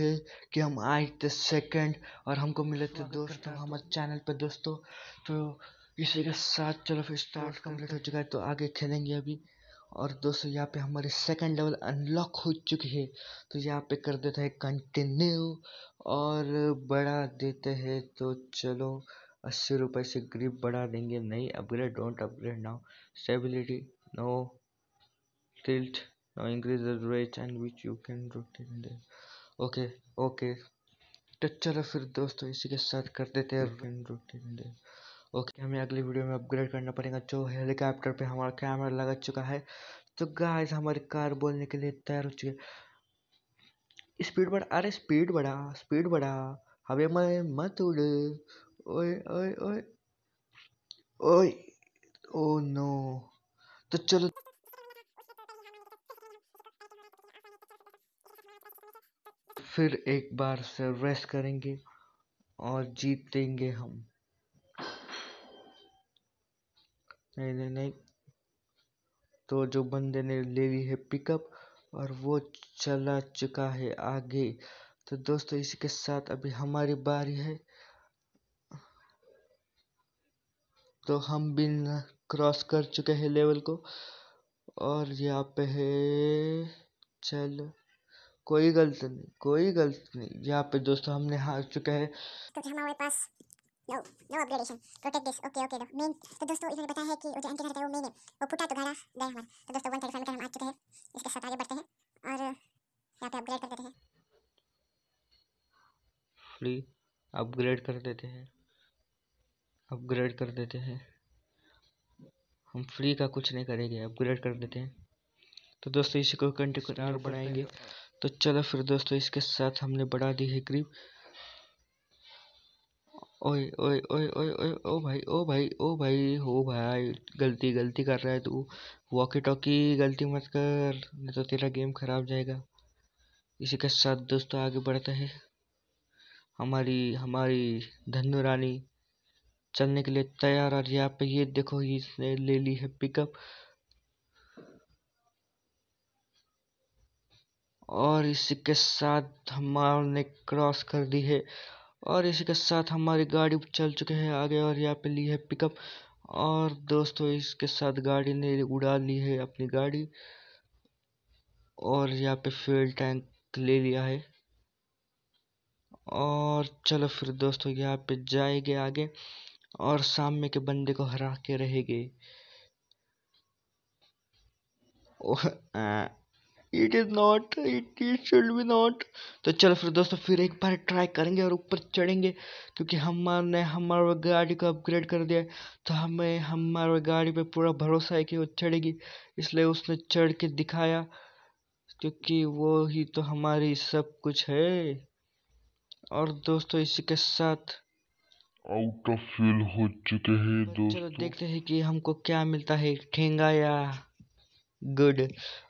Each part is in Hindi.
है कि हम आए थे सेकंड और हमको मिले थे दोस्तों हमारे चैनल पे दोस्तों तो इसी के साथ चलो फिर स्टार्ट कम्प्लीट हो चुका है तो आगे खेलेंगे अभी और दोस्तों यहाँ पे हमारे सेकंड लेवल अनलॉक हो चुकी है तो यहाँ पे कर देता है कंटिन्यू और बढ़ा देते हैं तो चलो अस्सी रुपये से ग्रिप बढ़ा देंगे नहीं upgrade don't upgrade now stability no tilt now increase the rate and which you can rotate okay okay तो चलो फिर दोस्तों इसी के साथ कर देते हैं ओके हमें अगली वीडियो में अपग्रेड करना पड़ेगा जो हेलीकॉप्टर पे हमारा कैमरा लगा चुका है तो गाइस हमारी कार बोलने के लिए तैयार हो चुकी है स्पीड बढ़ा अरे स्पीड बढ़ा स्पीड बढ़ा हमें मैं मत उड़ ओए ओए ओए ओए ओ oh नो तो चलो फिर एक बार से रेस्ट करेंगे और जीत देंगे हम नहीं नहीं नहीं तो जो बंदे ने ले ली है पिकअप और वो चला चुका है आगे तो दोस्तों इसी के साथ अभी हमारी बारी है तो हम भी क्रॉस कर चुके हैं लेवल को और यहाँ पे है चल कोई गलत नहीं कोई गलत नहीं यहाँ पे दोस्तों हमने हार चुके हैं तो हमारे पास no no upgradation protect this okay okay man तो दोस्तों इसमें बताया है कि जो एंटी रहता है वो मेन है वो फूटा तो गहरा गए हमारे तो दोस्तों वन थर्टी फाइव हम आ चुके हैं इसके साथ आगे बढ़ते हैं और यहाँ पे अपग्रेड कर देते हैं फ्री अपग्रेड कर देते हैं अपग्रेड कर देते हैं हम फ्री का कुछ नहीं करेंगे अपग्रेड कर देते हैं तो दोस्तों इसी को कंटिन्यू और बढ़ाएंगे तो चलो फिर दोस्तों इसके साथ हमने बढ़ा दी है क्रीम ओए ओए ओए ओए ओए ओ भाई ओ भाई ओ भाई हो भाई गलती गलती कर रहा है तू वॉकी टॉकी गलती मत कर नहीं तो तेरा गेम खराब जाएगा इसी के साथ दोस्तों आगे बढ़ता है हमारी हमारी धनु रानी चलने के लिए तैयार और यहाँ पे ये देखो इसने ले ली है पिकअप और इसी के साथ हमारे क्रॉस कर दी है और इसी के साथ हमारी गाड़ी चल चुके हैं आगे और यहाँ पे ली है पिकअप और दोस्तों इसके साथ गाड़ी ने उड़ा ली है अपनी गाड़ी और यहाँ पे फ्यूल टैंक ले लिया है और चलो फिर दोस्तों यहाँ पे जाएंगे आगे और सामने के बंदे को हरा के रहेंगे it is not it it should be not तो चलो फिर दोस्तों फिर एक बार ट्राई करेंगे और ऊपर चढ़ेंगे क्योंकि हमारे हमारे गाड़ी को अपग्रेड कर दिया तो हमें हमारे गाड़ी पे पूरा भरोसा है कि वो चढ़ेगी इसलिए उसने चढ़ के दिखाया क्योंकि वो ही तो हमारी सब कुछ है और दोस्तों इसी के साथ आउट ऑफ फील हो चुके हैं दोस्तों चलो देखते हैं कि हमको क्या मिलता है ठेंगा या गुड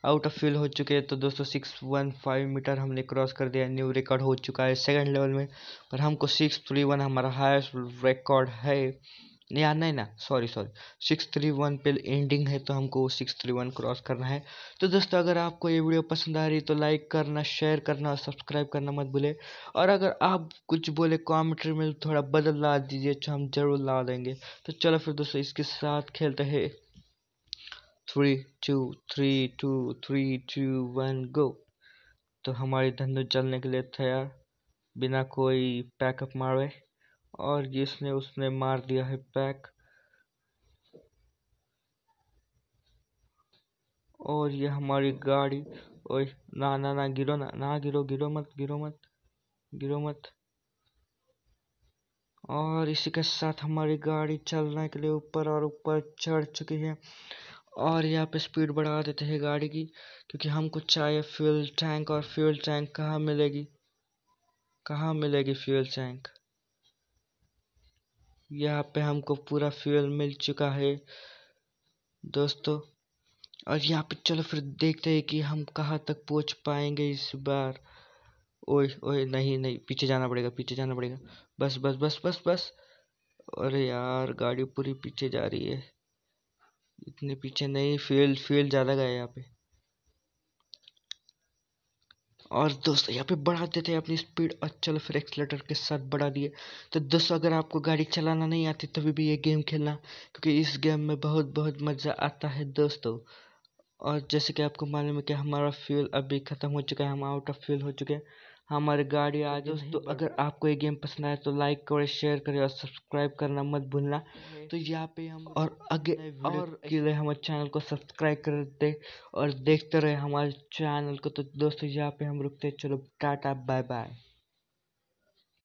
आउट ऑफ फील्ड हो चुके हैं तो दोस्तों सिक्स वन फाइव मीटर हमने क्रॉस कर दिया न्यू रिकॉर्ड हो चुका है सेकंड लेवल में पर हमको सिक्स थ्री वन हमारा हाईएस्ट रिकॉर्ड है या नहीं ना sorry sorry six three one पे एंडिंग है तो हमको सिक्स थ्री वन क्रॉस करना है तो दोस्तों अगर आपको ये वीडियो पसंद आ रही तो लाइक करना शेयर करना और सब्सक्राइब करना मत भूले और अगर आप कुछ बोले कॉमेंट्री में थोड़ा बदल ला दीजिए तो हम जरूर ला देंगे तो चलो फिर दोस्तों इसके साथ खेलते हैं three two three two three two one go तो हमारी धंधु चलने के लिए तैयार बिना कोई पैकअप मारे और जिसने उसने मार दिया है पैक और ये हमारी गाड़ी ओए ना ना ना गिरो ना ना गिरो गिरो मत गिरो मत गिरो मत और इसी के साथ हमारी गाड़ी चलने के लिए ऊपर और ऊपर चढ़ चुकी है और यहाँ पे स्पीड बढ़ा देते हैं गाड़ी की क्योंकि हमको चाहिए फ्यूल टैंक और फ्यूल टैंक कहाँ मिलेगी कहाँ मिलेगी फ्यूल टैंक यहाँ पे हमको पूरा फ्यूल मिल चुका है दोस्तों और यहाँ पे चलो फिर देखते हैं कि हम कहाँ तक पहुँच पाएंगे इस बार ओए ओए नहीं नहीं पीछे जाना पड़ेगा पीछे जाना पड़ेगा बस बस बस बस बस अरे यार गाड़ी पूरी पीछे जा रही है इतने पीछे नहीं फील्ड फील्ड ज़्यादा गए यहाँ पे और दोस्तों यहाँ पे बढ़ा देते हैं अपनी स्पीड और चलो फिर एक्सलेटर के साथ बढ़ा दिए तो दोस्तों अगर आपको गाड़ी चलाना नहीं आती तभी भी ये गेम खेलना क्योंकि इस गेम में बहुत बहुत मज़ा आता है दोस्तों और जैसे कि आपको मालूम है कि हमारा फ्यूल अभी ख़त्म हो चुका है हम आउट ऑफ फ्यूल हो चुके हैं हमारे गाड़ी तो आगे दोस्तों अगर आपको ये गेम पसंद आए तो लाइक करें शेयर करें और सब्सक्राइब करना मत भूलना तो यहाँ पे हम और आगे और के लिए हमारे चैनल को सब्सक्राइब करते और देखते रहे हमारे चैनल को तो दोस्तों यहाँ पे हम रुकते चलो टाटा बाय बाय